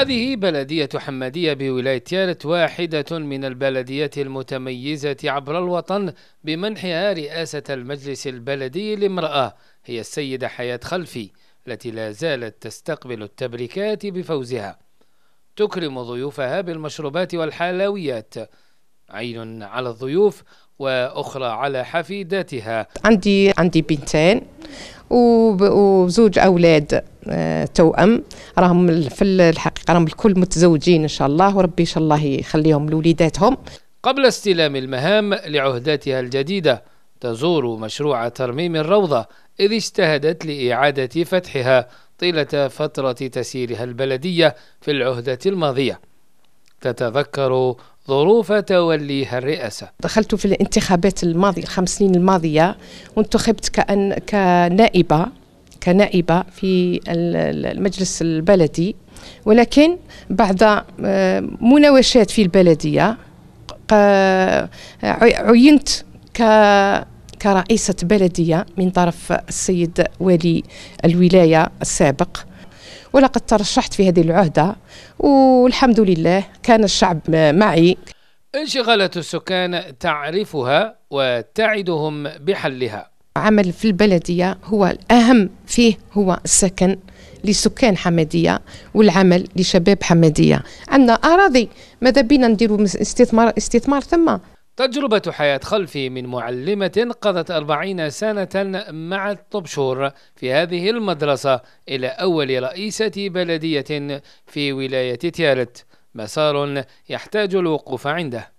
هذه بلدية حمادية بولاية يالت واحدة من البلديات المتميزة عبر الوطن بمنحها رئاسة المجلس البلدي لامرأة هي السيدة حياة خلفي التي لا زالت تستقبل التبريكات بفوزها تكرم ضيوفها بالمشروبات والحلويات عين على الضيوف واخرى على حفيداتها عندي عندي بنتين وزوج اولاد توأم راهم في الحقيقة راهم الكل متزوجين إن شاء الله وربي إن شاء الله يخليهم لوليداتهم قبل استلام المهام لعهداتها الجديدة تزور مشروع ترميم الروضة إذ اجتهدت لإعادة فتحها طيلة فترة تسييرها البلدية في العهدة الماضية تتذكر ظروف توليها الرئاسة دخلت في الانتخابات الماضية الخمس سنين الماضية وانتخبت كأن كنائبة كنائبة في المجلس البلدي ولكن بعد آه، مناوشات في البلدية عينت كرئيسة بلدية من طرف السيد ولي الولاية السابق ولقد ترشحت في هذه العهدة والحمد لله كان الشعب معي انشغالات السكان تعرفها وتعدهم بحلها عمل في البلدية هو الأهم فيه هو السكن لسكان حمادية والعمل لشباب حمادية عندنا أراضي ماذا بينا نديروا استثمار استثمار ثم تجربة حياة خلفي من معلمة قضت أربعين سنة مع الطبشور في هذه المدرسة إلى أول رئيسة بلدية في ولاية تيالت مسار يحتاج الوقوف عنده